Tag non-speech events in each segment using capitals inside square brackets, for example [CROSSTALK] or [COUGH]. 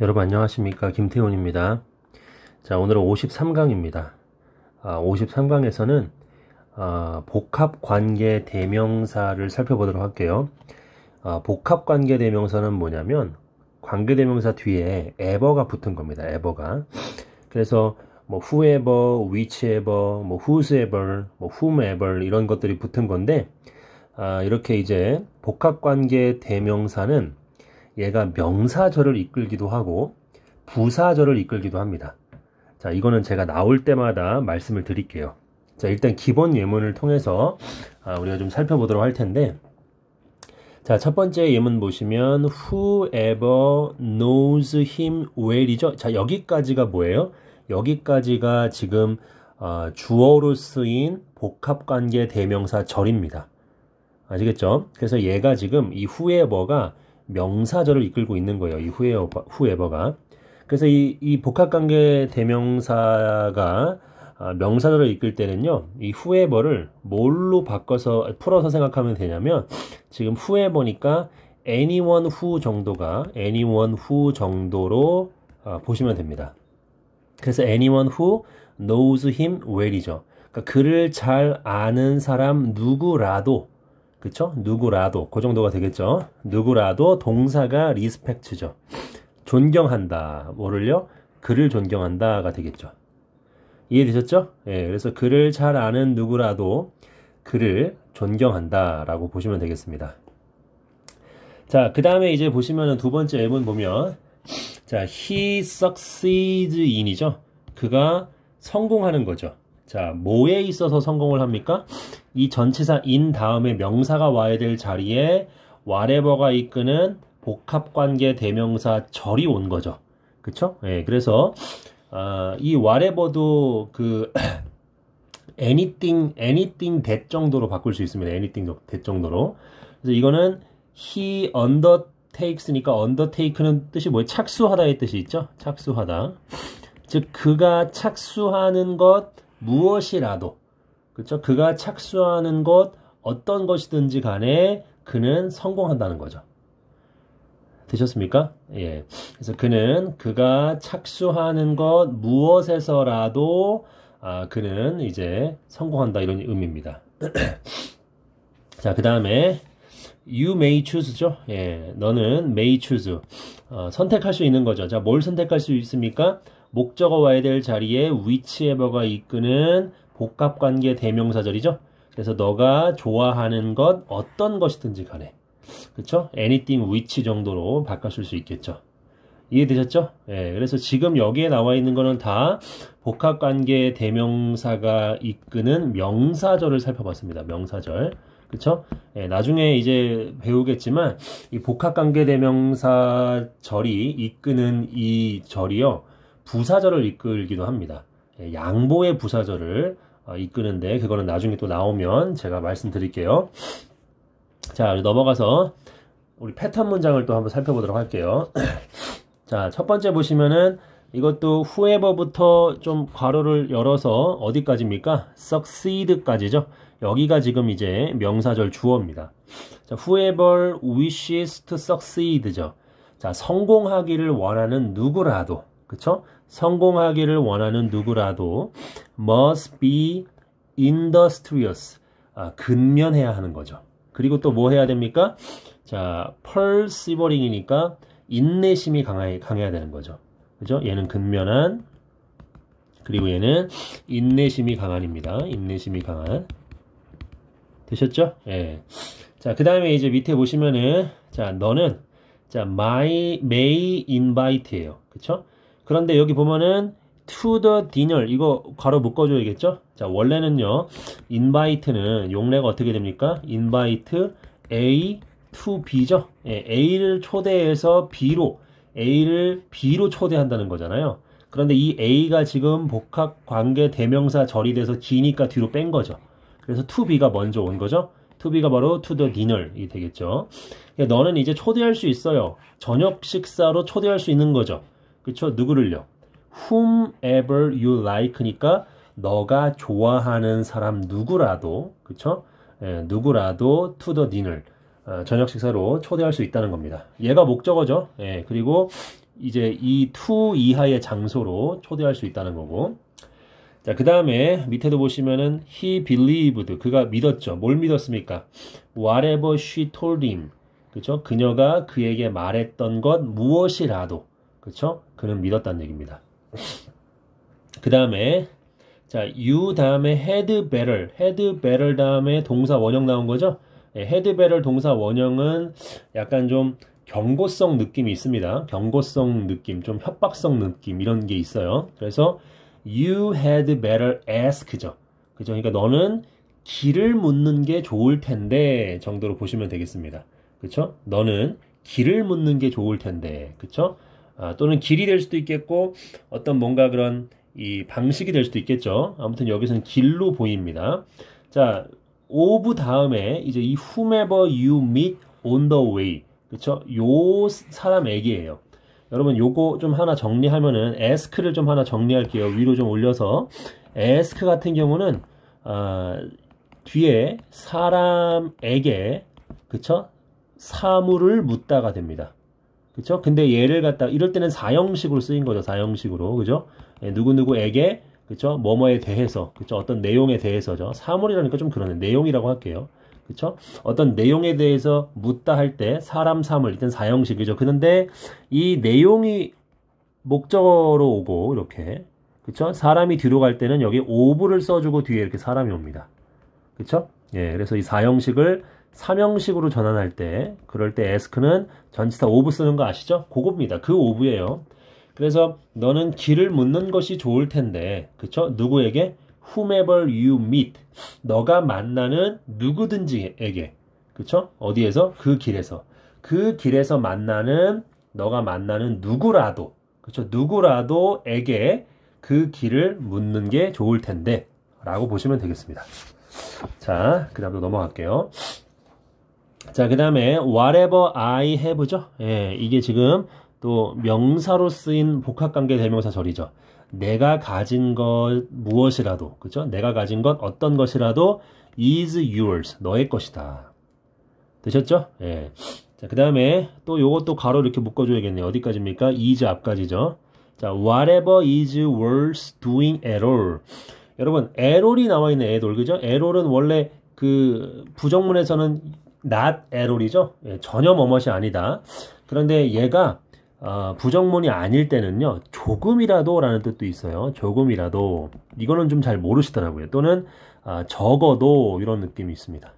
여러분 안녕하십니까 김태훈입니다 자 오늘은 53강입니다 아, 53강에서는 아, 복합관계 대명사를 살펴보도록 할게요 아, 복합관계 대명사는 뭐냐면 관계 대명사 뒤에 ever가 붙은 겁니다 ever가 그래서 뭐 whoever, whichever, 뭐 whosever, 뭐 whomever 이런 것들이 붙은 건데 아, 이렇게 이제 복합관계 대명사는 얘가 명사절을 이끌기도 하고 부사절을 이끌기도 합니다. 자, 이거는 제가 나올 때마다 말씀을 드릴게요. 자, 일단 기본 예문을 통해서 아, 우리가 좀 살펴보도록 할 텐데 자, 첫 번째 예문 보시면 whoever knows him well이죠. 자, 여기까지가 뭐예요? 여기까지가 지금 어, 주어로 쓰인 복합관계 대명사 절입니다. 아시겠죠? 그래서 얘가 지금 이 whoever가 명사절을 이끌고 있는 거예요. 이 후에버, 후에버가. 그래서 이, 이 복합관계 대명사가 아, 명사절을 이끌 때는요, 이 후에버를 뭘로 바꿔서, 풀어서 생각하면 되냐면, 지금 후에버니까 anyone who 정도가 anyone who 정도로 아, 보시면 됩니다. 그래서 anyone who knows him well이죠. 그러니까 그를 잘 아는 사람 누구라도 그쵸? 누구라도 그 정도가 되겠죠. 누구라도 동사가 리스펙트죠. 존경한다. 뭐를요? 그를 존경한다가 되겠죠. 이해되셨죠? 예, 그래서 그를 잘 아는 누구라도 그를 존경한다라고 보시면 되겠습니다. 자, 그 다음에 이제 보시면두 번째 앱은 보면 자, he succeeds in이죠. 그가 성공하는 거죠. 자, 뭐에 있어서 성공을 합니까? 이 전치사 인 다음에 명사가 와야 될 자리에 whatever가 이끄는 복합관계 대명사 절이 온 거죠. 그쵸? 예, 그래서, 어, 이 whatever도 그, [CLEARS THROAT] anything, anything that 정도로 바꿀 수 있습니다. anything that 정도로. 그래서 이거는 he undertakes니까 undertake는 뜻이 뭐예요? 착수하다의 뜻이 있죠? 착수하다. 즉, 그가 착수하는 것 무엇이라도. 그렇죠? 그가 착수하는 것 어떤 것이든지 간에 그는 성공한다는 거죠. 되셨습니까? 예. 그래서 그는 그가 착수하는 것 무엇에서라도 아, 그는 이제 성공한다 이런 의미입니다. [CLEARS THROAT] 자, 그 다음에 you may choose죠. 예, 너는 may choose. 어, 선택할 수 있는 거죠. 자, 뭘 선택할 수 있습니까? 목적어 와야 될 자리에 위치 에 c 가 이끄는 복합관계 대명사절이죠. 그래서 너가 좋아하는 것 어떤 것이든지 간에 그렇죠? anything which 정도로 바꿨을수 있겠죠. 이해되셨죠? 예, 그래서 지금 여기에 나와 있는 거는 다 복합관계 대명사가 이끄는 명사절을 살펴봤습니다. 명사절. 그쵸? 예, 나중에 이제 배우겠지만, 이 복합관계 대명사 절이 이끄는 이 절이요, 부사절을 이끌기도 합니다. 예, 양보의 부사절을 어, 이끄는데 그거는 나중에 또 나오면 제가 말씀드릴게요. 자 넘어가서 우리 패턴 문장을 또 한번 살펴보도록 할게요. [CLEARS THROAT] 자첫 번째 보시면은 이것도 후에버부터좀 괄호를 열어서 어디까지입니까? succeed까지죠. 여기가 지금 이제 명사절 주어입니다. 자, whoever wishes to succeed죠. 자, 성공하기를 원하는 누구라도. 그쵸? 성공하기를 원하는 누구라도 must be industrious. 아, 근면해야 하는 거죠. 그리고 또 뭐 해야 됩니까? 자, persevering이니까 인내심이 강해, 강해야 되는 거죠. 그죠? 얘는 근면한, 그리고 얘는 인내심이 강한입니다. 인내심이 강한. 되셨죠? 예. 자, 그 다음에 이제 밑에 보시면은, 자, 너는, 자, my, may invite예요. 그쵸? 그런데 여기 보면은 to the dinner 이거 괄호 묶어줘야겠죠? 자 원래는요 invite는 용례가 어떻게 됩니까? invite A to B죠. 예, A를 초대해서 B로 A를 B로 초대한다는 거잖아요. 그런데 이 A가 지금 복합 관계 대명사 절이 돼서 G니까 뒤로 뺀 거죠. 그래서 to B가 먼저 온 거죠. to B가 바로 to the dinner이 되겠죠. 예, 너는 이제 초대할 수 있어요. 저녁 식사로 초대할 수 있는 거죠. 그쵸? 누구를요? whomever you like니까 너가 좋아하는 사람 누구라도 그쵸? 예, 누구라도 to the dinner 어, 저녁 식사로 초대할 수 있다는 겁니다. 얘가 목적어죠. 예, 그리고 이제 이 to 이하의 장소로 초대할 수 있다는 거고 자, 그 다음에 밑에도 보시면은 he believed 그가 믿었죠. 뭘 믿었습니까? whatever she told him 그쵸 그녀가 그에게 말했던 것 무엇이라도 그쵸 그는 믿었다는 얘기입니다. 그 다음에 자, you 다음에 had better, had better 다음에 동사 원형 나온 거죠? 예, had better 동사 원형은 약간 좀 경고성 느낌이 있습니다. 경고성 느낌, 좀 협박성 느낌 이런 게 있어요. 그래서 you had better ask죠. 그죠? 그러니까 너는 길을 묻는 게 좋을 텐데 정도로 보시면 되겠습니다. 그쵸? 너는 길을 묻는 게 좋을 텐데. 그쵸? 아, 또는 길이 될 수도 있겠고 어떤 뭔가 그런 이 방식이 될 수도 있겠죠. 아무튼 여기서는 길로 보입니다. 자, 오브 다음에 이제 이 whomever you meet on the way 그쵸? 요 사람에게예요. 여러분 요거 좀 하나 정리하면은 ask를 좀 하나 정리할게요. 위로 좀 올려서 ask 같은 경우는 아, 뒤에 사람에게 그쵸? 사물을 묻다가 됩니다. 그쵸? 근데 얘를 갖다 이럴 때는 사형식으로 쓰인 거죠. 사형식으로. 그죠? 예, 누구누구에게 그쵸? 뭐뭐에 대해서. 그쵸? 어떤 내용에 대해서죠. 사물이라니까 좀 그러네. 내용이라고 할게요. 그쵸? 어떤 내용에 대해서 묻다 할 때 사람, 사물, 일단 사형식이죠. 그런데 이 내용이 목적으로 오고 이렇게 그쵸? 사람이 뒤로 갈 때는 여기 오브를 써주고 뒤에 이렇게 사람이 옵니다. 그쵸? 예, 그래서 이 사형식을 삼형식으로 전환할 때 그럴 때 에스크는 전치사 오브 쓰는 거 아시죠? 그겁니다. 그 오브예요. 그래서 너는 길을 묻는 것이 좋을 텐데 그쵸? 누구에게? whomever you meet 너가 만나는 누구든지에게 그쵸? 어디에서? 그 길에서 그 길에서 만나는 너가 만나는 누구라도 그쵸? 누구라도에게 그 길을 묻는 게 좋을 텐데 라고 보시면 되겠습니다. 자, 그 다음으로 넘어갈게요. 자, 그 다음에 whatever I have죠. 예, 이게 지금 또 명사로 쓰인 복합관계 대명사 절이죠. 내가 가진 것 무엇이라도, 그죠? 내가 가진 것 어떤 것이라도 is yours, 너의 것이다. 되셨죠? 예. 자, 그 다음에 또 요것도 가로 이렇게 묶어줘야겠네요. 어디까지입니까? is 앞까지죠. 자, whatever is worth doing at all. 여러분, at all이 나와 있는 at all, 그죠? at all은 원래 그 부정문에서는 not error이죠. 예, 전혀 머뭇이 아니다. 그런데 얘가 어, 부정문이 아닐 때는요. 조금이라도 라는 뜻도 있어요. 조금이라도 이거는 좀 잘 모르시더라고요. 또는 어, 적어도 이런 느낌이 있습니다.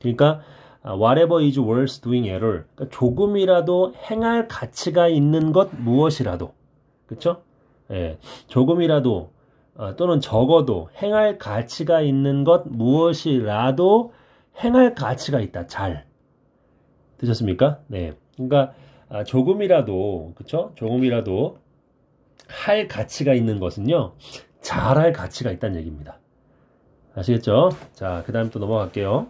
그러니까 아, whatever is worth doing error 그러니까 조금이라도 행할 가치가 있는 것 무엇이라도 그쵸? 예, 조금이라도 아, 또는 적어도 행할 가치가 있는 것 무엇이라도 행할 가치가 있다. 잘. 드셨습니까 네. 그러니까 아, 조금이라도 그쵸? 조금이라도 할 가치가 있는 것은요. 잘 할 가치가 있다는 얘기입니다. 아시겠죠? 자, 그 다음 또 넘어갈게요.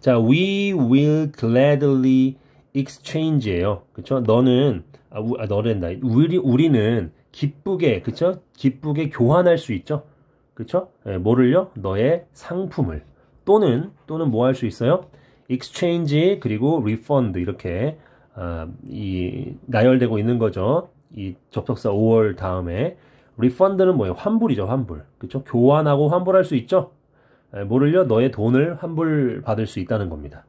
자, we will gladly exchange예요. 그렇죠 너는, 아, 우, 아 너랜다. 우리, 우리는 기쁘게, 그쵸? 기쁘게 교환할 수 있죠? 그쵸? 예, 뭐를요? 너의 상품을. 또는 또는 뭐 할 수 있어요? exchange 그리고 refund 이렇게 아, 이 나열되고 있는 거죠. 이 접속사 5월 다음에 refund는 뭐예요? 환불이죠, 환불. 그렇죠? 교환하고 환불할 수 있죠. 모를려 예, 너의 돈을 환불 받을 수 있다는 겁니다.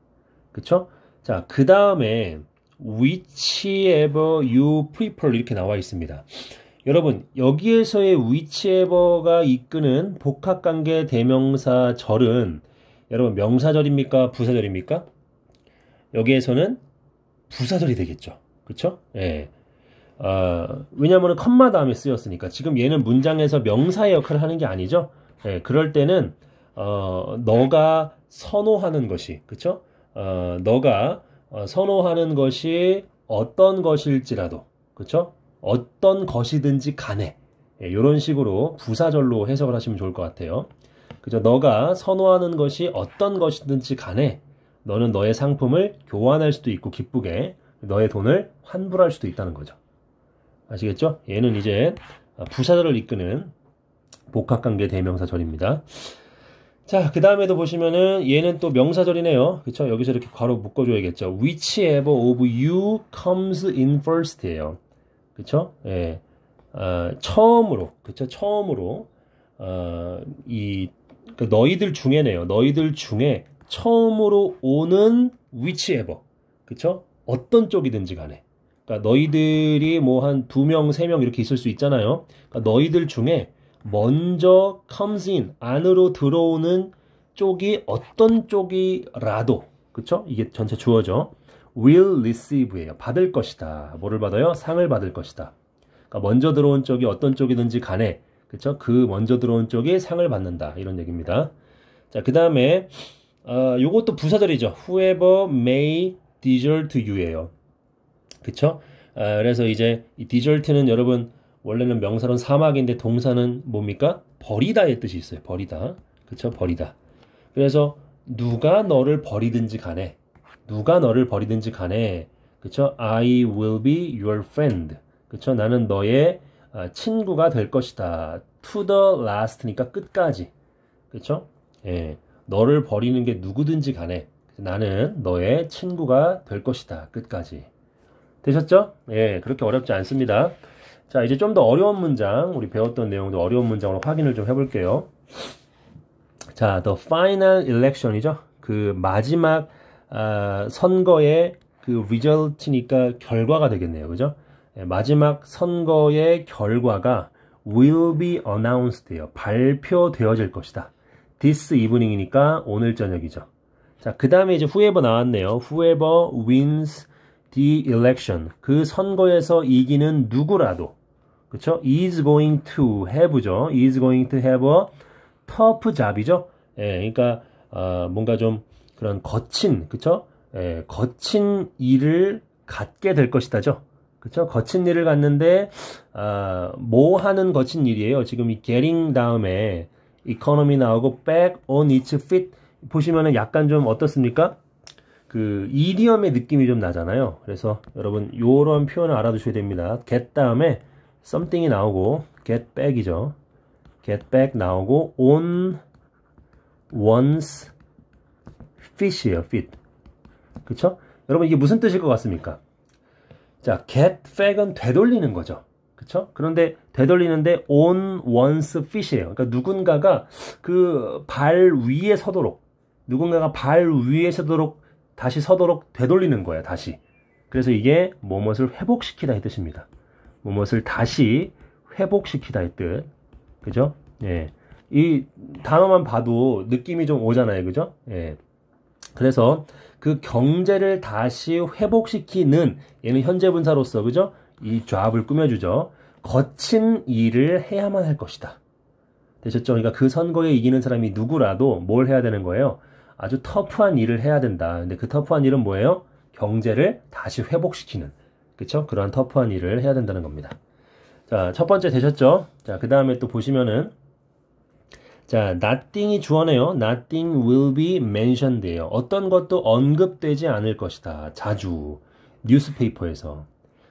그렇죠? 자, 그 다음에 whichever you prefer 이렇게 나와 있습니다. 여러분 여기에서의 whichever가 이끄는 복합관계 대명사 절은 여러분 명사절입니까? 부사절입니까? 여기에서는 부사절이 되겠죠. 그렇죠? 예. 어, 아, 왜냐하면 컴마 다음에 쓰였으니까 지금 얘는 문장에서 명사의 역할을 하는 게 아니죠. 예, 그럴 때는 어, 너가 선호하는 것이 그렇죠? 어, 너가 어, 선호하는 것이 어떤 것일지라도 그렇죠? 어떤 것이든지 간에 이런 예, 식으로 부사절로 해석을 하시면 좋을 것 같아요. 그저 너가 선호하는 것이 어떤 것이든지 간에 너는 너의 상품을 교환할 수도 있고 기쁘게 너의 돈을 환불할 수도 있다는 거죠. 아시겠죠? 얘는 이제 부사절을 이끄는 복합관계 대명사절입니다. 자, 그 다음에도 보시면은 얘는 또 명사절이네요. 그쵸? 여기서 이렇게 괄호 묶어줘야겠죠. Whichever of you comes in first예요. 그쵸? 예. 어, 처음으로, 그쵸? 처음으로, 어, 이그 너희들 중에네요. 너희들 중에 처음으로 오는 위치에버. 그쵸? 어떤 쪽이든지 간에. 그러니까 너희들이 뭐 한 두 명, 세 명 이렇게 있을 수 있잖아요. 그러니까 너희들 중에 먼저 comes in, 안으로 들어오는 쪽이 어떤 쪽이라도, 그쵸? 이게 전체 주어죠. will receive예요. 받을 것이다. 뭐를 받아요? 상을 받을 것이다. 그러니까 먼저 들어온 쪽이 어떤 쪽이든지 간에 그쵸? 그 먼저 들어온 쪽에 상을 받는다. 이런 얘기입니다. 자, 그 다음에, 이것도 어, 부사절이죠. whoever may desert you예요. 그쵸? 아, 그래서 이제 이 desert는 여러분 원래는 명사로는 사막인데 동사는 뭡니까? 버리다의 뜻이 있어요. 버리다. 그쵸? 버리다. 그래서 누가 너를 버리든지 간에 누가 너를 버리든지 간에 그쵸? I will be your friend. 그쵸? 나는 너의 어, 친구가 될 것이다. To the last니까 끝까지. 그쵸? 예. 너를 버리는 게 누구든지 간에 나는 너의 친구가 될 것이다. 끝까지. 되셨죠? 예, 그렇게 어렵지 않습니다. 자, 이제 좀 더 어려운 문장, 우리 배웠던 내용도 어려운 문장으로 확인을 좀 해볼게요. 자, the final election이죠. 그 마지막 어, 선거의 그 result니까 결과가 되겠네요. 그죠? 마지막 선거의 결과가 will be announced예요. 발표되어질 것이다. this evening이니까 오늘 저녁이죠. 자, 그 다음에 이제 whoever 나왔네요. whoever wins the election. 그 선거에서 이기는 누구라도. 그쵸? is going to have죠. is going to have a tough job이죠. 예, 그러니까, 어, 뭔가 좀 그런 거친, 그쵸? 예, 거친 일을 갖게 될 것이다죠. 그쵸? 거친 일을 갔는데, 아, 뭐 하는 거친 일이에요. 지금 이 getting 다음에 economy 나오고 back on its feet 보시면은 약간 좀 어떻습니까? 그 이디엄의 느낌이 좀 나잖아요. 그래서 여러분 요런 표현을 알아두셔야 됩니다. get 다음에 something이 나오고 get back이죠. get back 나오고 on one's feet이에요. feet. 그쵸? 여러분 이게 무슨 뜻일 것 같습니까? 자, get f a c 은 되돌리는 거죠. 그렇 그런데 되돌리는데 on one's feet이에요. 그러니까 누군가가 그 발 위에 서도록 누군가가 발 위에 서도록 다시 서도록 되돌리는 거야, 다시. 그래서 이게 뭐뭇을 회복시키다 이 뜻입니다. 뭐뭇을 다시 회복시키다 이 뜻. 그죠? 예. 이 단어만 봐도 느낌이 좀 오잖아요. 그죠? 예. 그래서 그 경제를 다시 회복시키는 얘는 현재 분사로서 그죠? 이조합을 꾸며주죠. 거친 일을 해야만 할 것이다. 되셨죠? 그러니까 그 선거에 이기는 사람이 누구라도 뭘 해야 되는 거예요? 아주 터프한 일을 해야 된다. 근데 그 터프한 일은 뭐예요? 경제를 다시 회복시키는. 그쵸? 그러한 터프한 일을 해야 된다는 겁니다. 자, 첫 번째 되셨죠? 자, 그 다음에 또 보시면은 자, nothing이 주어네요. nothing will be mentioned예요. 어떤 것도 언급되지 않을 것이다. 자주 뉴스페이퍼에서.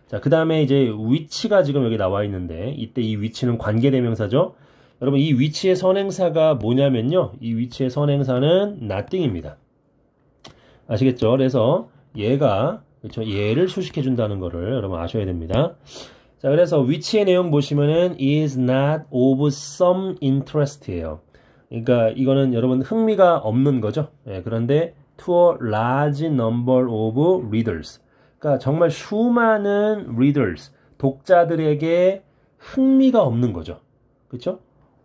자, 그 다음에 이제 위치가 지금 여기 나와 있는데 이때 이 위치는 관계대명사죠. 여러분 이 위치의 선행사가 뭐냐면요. 이 위치의 선행사는 nothing입니다. 아시겠죠? 그래서 얘가 그렇죠. 얘를 수식해 준다는 거를 여러분 아셔야 됩니다. 자, 그래서 위치의 내용 보시면은 is not of some interest예요. 그러니까 이거는 여러분 흥미가 없는 거죠. 예, 그런데 to a large number of readers. 그러니까 정말 수많은 readers, 독자들에게 흥미가 없는 거죠. 그렇죠?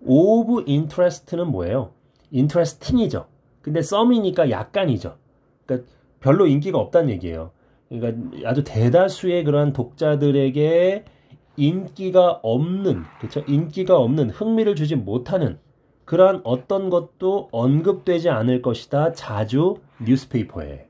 of interest는 뭐예요? interesting이죠. 근데 썸이니까 약간이죠. 그러니까 별로 인기가 없다는 얘기예요. 그러니까 아주 대다수의 그런 독자들에게 인기가 없는, 그렇죠? 인기가 없는 흥미를 주지 못하는 그러한 어떤 것도 언급되지 않을 것이다. 자주 뉴스페이퍼에.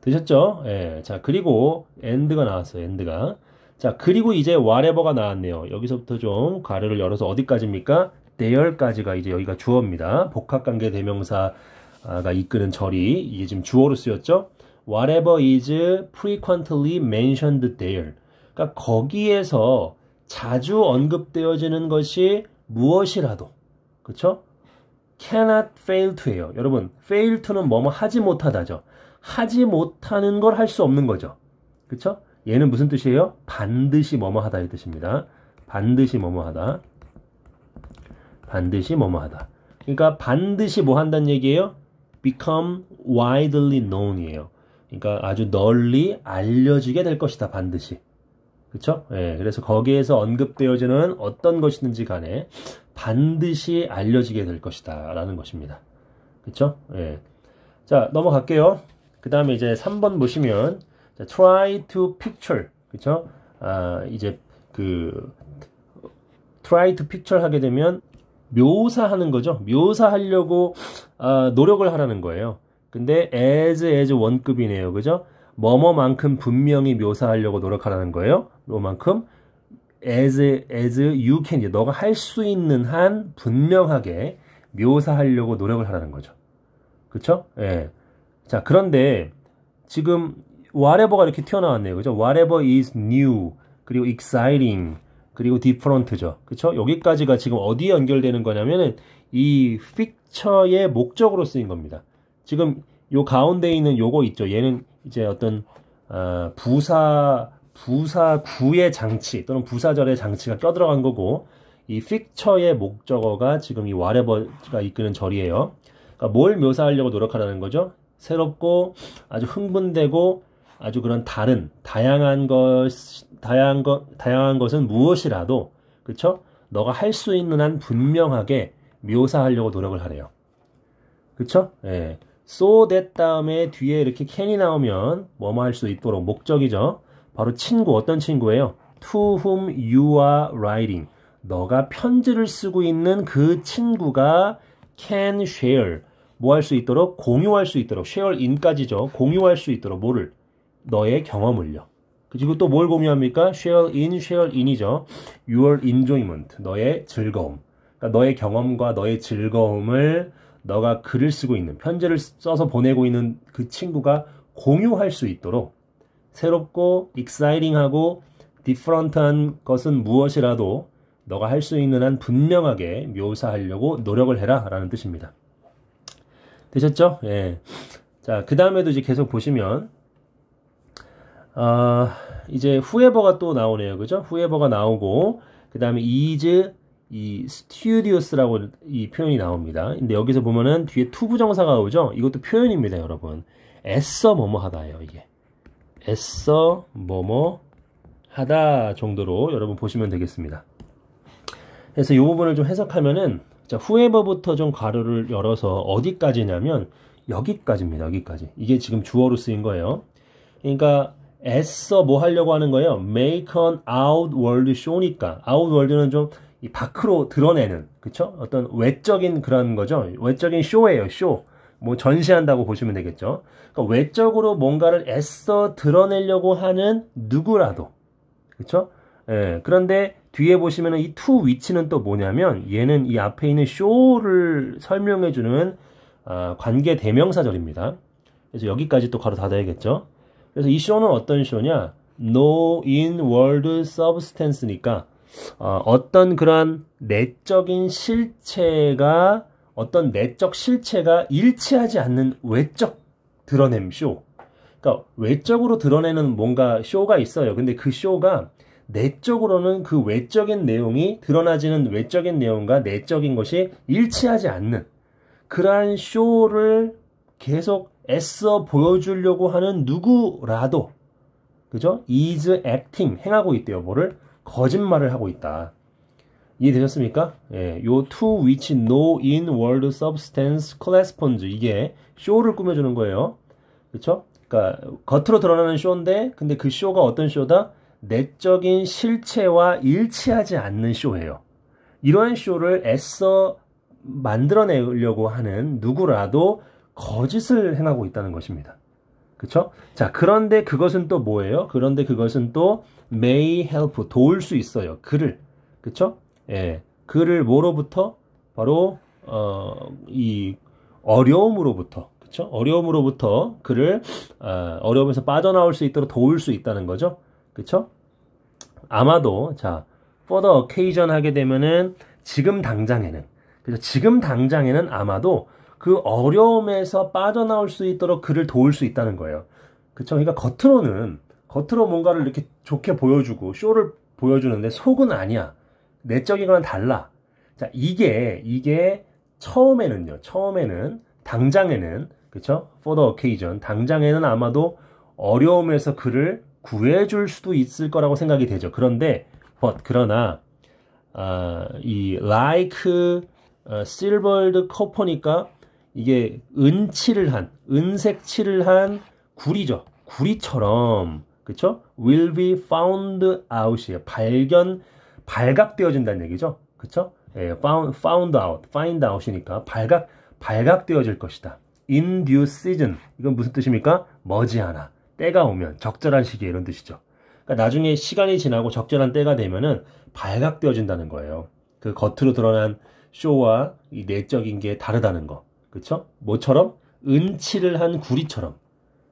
되셨죠? 예. 자, 그리고 엔드가 나왔어요. 엔드가. 자, 그리고 이제 whatever가 나왔네요. 여기서부터 좀 가로를 열어서 어디까지입니까? there까지가 이제 여기가 주어입니다. 복합관계 대명사가 이끄는 절이 이게 지금 주어로 쓰였죠? whatever is frequently mentioned there. 그러니까 거기에서 자주 언급되어지는 것이 무엇이라도 그렇죠? cannot fail to예요. 여러분, fail to는 뭐뭐 하지 못하다죠. 하지 못하는 걸 할 수 없는 거죠. 그렇죠? 얘는 무슨 뜻이에요? 반드시 뭐뭐 하다 이 뜻입니다. 반드시 뭐뭐 하다. 반드시 뭐뭐 하다. 그러니까 반드시 뭐 한다는 얘기예요? become widely known이에요. 그러니까 아주 널리 알려지게 될 것이다 반드시. 그렇죠? 예, 그래서 거기에서 언급되어지는 어떤 것이든지 간에 반드시 알려지게 될 것이다 라는 것입니다. 그렇죠? 예. 자 넘어갈게요. 그 다음에 이제 3번 보시면 자, try to picture 그렇죠? 아 이제 그 try to picture 하게 되면 묘사하는 거죠. 묘사하려고 아, 노력을 하라는 거예요. 근데 as as 원급이네요. 그죠? 뭐뭐만큼 분명히 묘사하려고 노력하라는 거예요. 로만큼 as as you can 이제 너가 할 수 있는 한 분명하게 묘사하려고 노력을 하라는 거죠. 그렇죠? 예. 자, 그런데 지금 whatever가 이렇게 튀어나왔네요. 그죠? whatever is new 그리고 exciting 그리고 different죠. 그렇죠? 여기까지가 지금 어디에 연결되는 거냐면은 이 픽처의 목적으로 쓰인 겁니다. 지금 요 가운데 있는 요거 있죠. 얘는 이제 어떤 어, 부사 부사구의 장치 또는 부사절의 장치가 껴들어간 거고 이 픽처의 목적어가 지금 이와레버 t 가 이끄는 절이에요. 그러니까 뭘 묘사하려고 노력하라는 거죠? 새롭고 아주 흥분되고 아주 그런 다른 다양한 것 다양한 것 다양한 것은 무엇이라도 그쵸? 너가 할 수 있는 한 분명하게 묘사하려고 노력을 하래요. 그쵸? 예. so that 다음에 뒤에 이렇게 can이 나오면 뭐뭐 할 수 있도록 목적이죠. 바로 친구 어떤 친구예요? To whom you are writing 너가 편지를 쓰고 있는 그 친구가 can share 뭐 할 수 있도록 공유할 수 있도록 share in까지죠 공유할 수 있도록 뭐를 너의 경험을요 그리고 또 뭘 공유합니까 share in share in이죠 your enjoyment 너의 즐거움 그러니까 너의 경험과 너의 즐거움을 너가 글을 쓰고 있는 편지를 써서 보내고 있는 그 친구가 공유할 수 있도록 새롭고 익사이링하고 디프런트한 것은 무엇이라도 너가 할 수 있는 한 분명하게 묘사하려고 노력을 해라 라는 뜻입니다. 되셨죠? 예. 자, 그 다음에도 이제 계속 보시면 아, 이제 후에버가 또 나오네요. 그죠? 후에버가 나오고 그 다음에 is 이 s t u d i o s 라고이 표현이 나옵니다. 근데 여기서 보면은 뒤에 투부정사가 오죠? 이것도 표현입니다, 여러분. 애써 뭐뭐하다예요, 이게. 애써 뭐 뭐 하다 정도로 여러분 보시면 되겠습니다. 그래서 이 부분을 좀 해석하면은 자, 후에버부터 좀 가로를 열어서 어디까지냐면 여기까지입니다. 여기까지. 이게 지금 주어로 쓰인 거예요. 그러니까 애써 뭐 하려고 하는 거예요? make an outward show니까 outward는 좀 밖으로 드러내는 그쵸? 어떤 외적인 그런 거죠. 외적인 쇼예요. 쇼. 뭐 전시한다고 보시면 되겠죠. 그러니까 외적으로 뭔가를 애써 드러내려고 하는 누구라도 그렇죠? 예, 그런데 뒤에 보시면 이 투 위치는 또 뭐냐면 얘는 이 앞에 있는 쇼를 설명해주는 아, 관계 대명사절입니다. 그래서 여기까지 또 가로 닫아야겠죠. 그래서 이 쇼는 어떤 쇼냐? No in world substance니까 어, 어떤 그러한 내적인 실체가 어떤 내적 실체가 일치하지 않는 외적 드러냄 쇼. 그러니까 외적으로 드러내는 뭔가 쇼가 있어요. 근데 그 쇼가 내적으로는 그 외적인 내용이 드러나지는 외적인 내용과 내적인 것이 일치하지 않는 그러한 쇼를 계속 애써 보여주려고 하는 누구라도 그죠? is acting 행하고 있대요. 뭐를 거짓말을 하고 있다. 이해되셨습니까? 예, 요 to which no inward substance corresponds 이게 쇼를 꾸며주는 거예요. 그렇죠? 그러니까 겉으로 드러나는 쇼인데 근데 그 쇼가 어떤 쇼다? 내적인 실체와 일치하지 않는 쇼예요. 이러한 쇼를 애써 만들어내려고 하는 누구라도 거짓을 행하고 있다는 것입니다. 그쵸? 자, 그런데 그것은 또 뭐예요? 그런데 그것은 또 may help, 도울 수 있어요. 그를. 그렇죠 예, 그를 뭐로부터 바로 어, 이 어려움으로부터 그렇 어려움으로부터 그를 어, 어려움에서 빠져나올 수 있도록 도울 수 있다는 거죠. 그렇 아마도 자 f u r t h e occasion 하게 되면은 지금 당장에는 그래서 지금 당장에는 아마도 그 어려움에서 빠져나올 수 있도록 그를 도울 수 있다는 거예요. 그쵸? 그러니까 겉으로는 겉으로 뭔가를 이렇게 좋게 보여주고 쇼를 보여주는데 속은 아니야. 내적인 거랑 달라. 자, 이게, 이게 처음에는요, 처음에는, 당장에는, 그쵸? for the occasion. 당장에는 아마도 어려움에서 그를 구해줄 수도 있을 거라고 생각이 되죠. 그런데, but, 그러나, 아, 이 like 어, silvered copper니까 이게 은칠을 한, 은색칠을 한 구리죠. 구리처럼, 그쵸? will be found out이에요. 발견, 발각되어진다는 얘기죠. 그쵸? 예, found, found out, find out이니까 발각, 발각되어질 것이다. in due season. 이건 무슨 뜻입니까? 머지않아. 때가 오면, 적절한 시기에 이런 뜻이죠. 그러니까 나중에 시간이 지나고 적절한 때가 되면은 발각되어진다는 거예요. 그 겉으로 드러난 쇼와 이 내적인 게 다르다는 거. 그쵸? 뭐처럼? 은치를 한 구리처럼.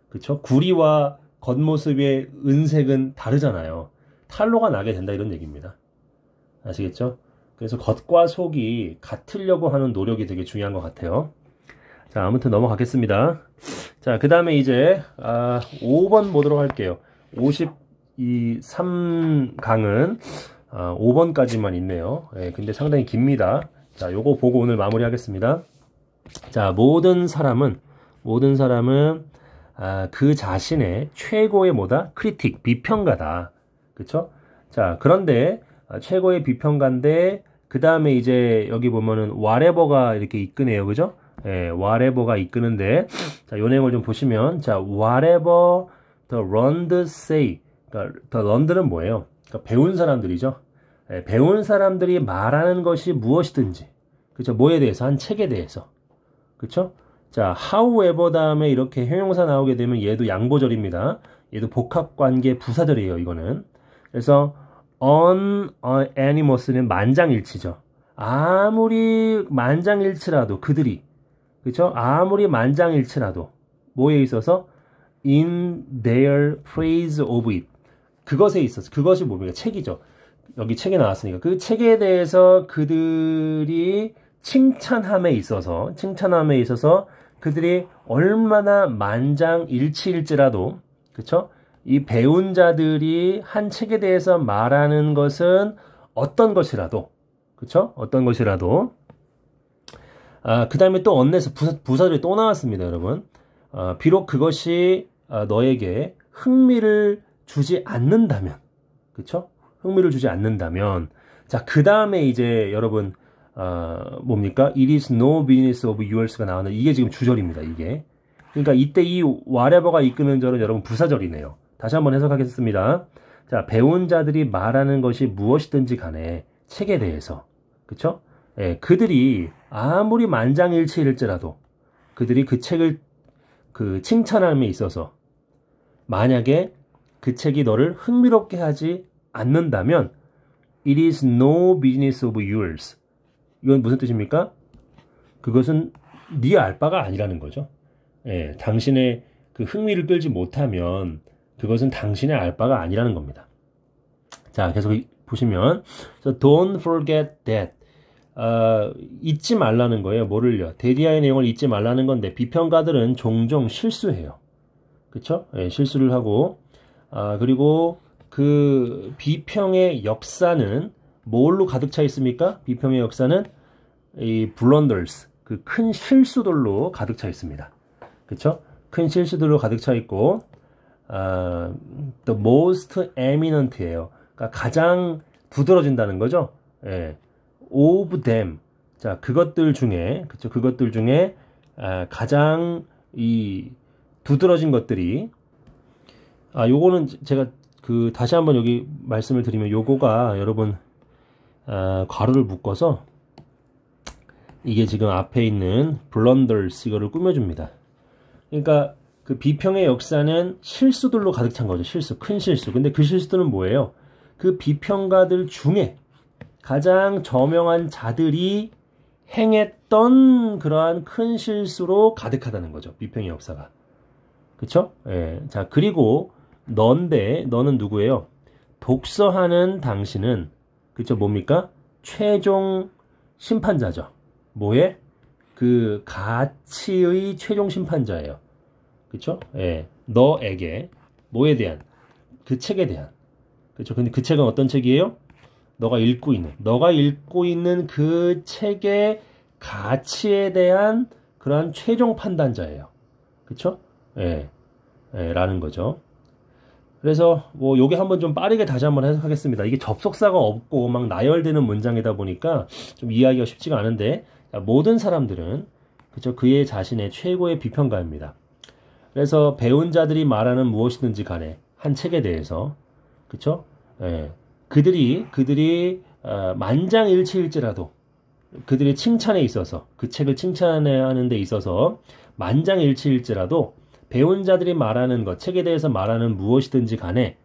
그쵸? 구리와 겉모습의 은색은 다르잖아요. 탄로가 나게 된다 이런 얘기입니다. 아시겠죠? 그래서 겉과 속이 같으려고 하는 노력이 되게 중요한 것 같아요. 자, 아무튼 넘어가겠습니다. 자, 그 다음에 이제, 아, 5번 보도록 할게요. 53강은, 아, 5번까지만 있네요. 예, 근데 상당히 깁니다. 자, 요거 보고 오늘 마무리하겠습니다. 자, 모든 사람은, 모든 사람은, 아, 그 자신의 최고의 뭐다? 크리틱, 비평가다. 그쵸? 자, 그런데 아, 최고의 비평가인데 그 다음에 이제 여기 보면은 와레버가 이렇게 이끄네요, 그죠? 예, 와레버가 이끄는데 자, 요 내용을 좀 보시면 자, 와레버 더 런드 세이 더런드는 뭐예요? 그러니까 배운 사람들이죠. 예, 배운 사람들이 말하는 것이 무엇이든지, 그쵸 그렇죠? 뭐에 대해서 한 책에 대해서, 그쵸 그렇죠? 자, however 다음에 이렇게 형용사 나오게 되면 얘도 양보절입니다. 얘도 복합관계 부사절이에요, 이거는. 그래서 u n a n i m u s 는 만장일치죠. 아무리 만장일치라도 그들이 그렇죠? 아무리 만장일치라도 뭐에 있어서 in their praise of it 그것에 있어서 그것이 뭡니까 책이죠. 여기 책에 나왔으니까 그 책에 대해서 그들이 칭찬함에 있어서 칭찬함에 있어서 그들이 얼마나 만장일치일지라도 그렇죠? 이 배운 자들이 한 책에 대해서 말하는 것은 어떤 것이라도 그쵸? 어떤 것이라도 아, 그 다음에 또 언내서 부사, 부절이또 나왔습니다 여러분 아, 비록 그것이 아, 너에게 흥미를 주지 않는다면 그쵸? 흥미를 주지 않는다면 자 그 다음에 이제 여러분 어, 뭡니까? It is no business of yours가 나오는 이게 지금 주절입니다. 이게 그러니까 이때 이 와레버가 이끄는 절은 여러분 부사절이네요. 다시 한번 해석하겠습니다. 자, 배운 자들이 말하는 것이 무엇이든지 간에 책에 대해서. 그쵸? 예, 그들이 아무리 만장일치일지라도 그들이 그 책을 그 칭찬함에 있어서 만약에 그 책이 너를 흥미롭게 하지 않는다면 It is no business of yours. 이건 무슨 뜻입니까? 그것은 네 알바가 아니라는 거죠. 예, 당신의 그 흥미를 끌지 못하면 그것은 당신의 알 바가 아니라는 겁니다. 자, 계속 보시면 so Don't forget that. 어, 잊지 말라는 거예요. 뭐를요? 데디아의 내용을 잊지 말라는 건데 비평가들은 종종 실수해요. 그쵸 예, 실수를 하고 아, 그리고 그 비평의 역사는 뭘로 가득 차 있습니까? 비평의 역사는 이 blunders, 그 큰 실수들로 가득 차 있습니다. 그쵸큰 실수들로 가득 차 있고 어, the most eminent예요. 그러니까 가장 두드러진다는 거죠. 예. of them. 자, 그것들 중에 그쵸 그것들 중에 아, 가장 이 두드러진 것들이 아, 요거는 제가 그 다시 한번 여기 말씀을 드리면 요거가 여러분 아, 가루를 묶어서 이게 지금 앞에 있는 블런더스 이거를 꾸며줍니다. 그러니까 그 비평의 역사는 실수들로 가득 찬 거죠. 실수, 큰 실수. 근데 그실수들은 뭐예요? 그 비평가들 중에 가장 저명한 자들이 행했던 그러한 큰 실수로 가득하다는 거죠. 비평의 역사가. 그쵸? 예. 자, 그리고 넌데, 너는 누구예요? 독서하는 당신은, 그쵸, 뭡니까? 최종 심판자죠. 뭐에? 그 가치의 최종 심판자예요. 그쵸? 예. 너에게 뭐에 대한 그 책에 대한 그쵸? 근데 그 책은 어떤 책이에요? 너가 읽고 있는 너가 읽고 있는 그 책의 가치에 대한 그러한 최종 판단자예요. 그쵸? 예. 예 라는 거죠. 그래서 뭐 요게 한번 좀 빠르게 다시 한번 해석하겠습니다. 이게 접속사가 없고 막 나열되는 문장이다 보니까 좀 이해하기가 쉽지가 않은데 모든 사람들은 그죠 그의 자신의 최고의 비평가입니다. 그래서 배운 자들이 말하는 무엇이든지 간에 한 책에 대해서 그쵸? 예. 그들이 그들이 어, 만장일치일지라도 그들의 칭찬에 있어서 그 책을 칭찬해야 하는 데 있어서 만장일치일지라도 배운 자들이 말하는 것 책에 대해서 말하는 무엇이든지 간에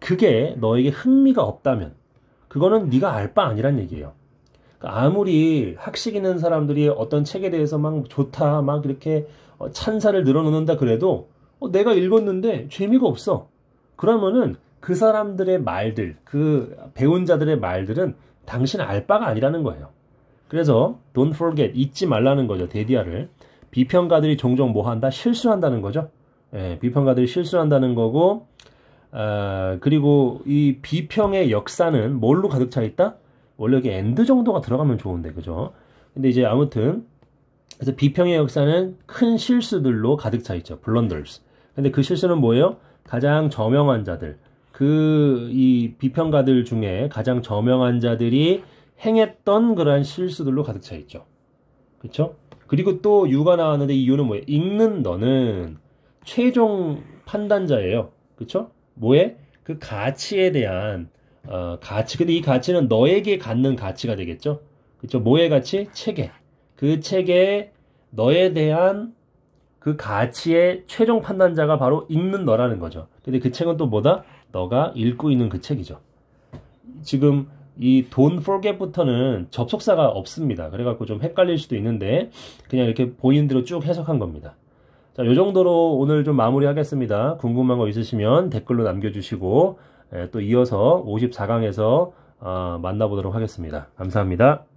그게 너에게 흥미가 없다면 그거는 네가 알 바 아니란 얘기예요. 그러니까 아무리 학식 있는 사람들이 어떤 책에 대해서 막 좋다 막 이렇게 어, 찬사를 늘어놓는다 그래도 어, 내가 읽었는데 재미가 없어. 그러면은 그 사람들의 말들, 그 배운 자들의 말들은 당신 알바가 아니라는 거예요. 그래서 don't forget, 잊지 말라는 거죠. 데디아를. 비평가들이 종종 뭐 한다? 실수한다는 거죠. 예, 비평가들이 실수한다는 거고 어, 그리고 이 비평의 역사는 뭘로 가득 차 있다? 원래 여기 엔드 정도가 들어가면 좋은데 그죠? 근데 이제 아무튼 그래서 비평의 역사는 큰 실수들로 가득 차 있죠. blunders. 근데 그 실수는 뭐예요? 가장 저명한 자들. 그 이 비평가들 중에 가장 저명한 자들이 행했던 그러한 실수들로 가득 차 있죠. 그렇죠? 그리고 또 유가 나왔는데 이유는 뭐예요? 읽는 너는 최종 판단자예요. 그렇죠? 뭐에? 그 가치에 대한 어, 가치. 근데 이 가치는 너에게 갖는 가치가 되겠죠. 그렇죠? 뭐의 가치? 체계. 그 책에 너에 대한 그 가치의 최종 판단자가 바로 읽는 너라는 거죠. 근데 그 책은 또 뭐다? 너가 읽고 있는 그 책이죠. 지금 이돈 forget부터는 접속사가 없습니다. 그래갖고 좀 헷갈릴 수도 있는데 그냥 이렇게 보이는 대로 쭉 해석한 겁니다. 자, 요 정도로 오늘 좀 마무리하겠습니다. 궁금한 거 있으시면 댓글로 남겨주시고 예, 또 이어서 54강에서 어, 아, 만나보도록 하겠습니다. 감사합니다.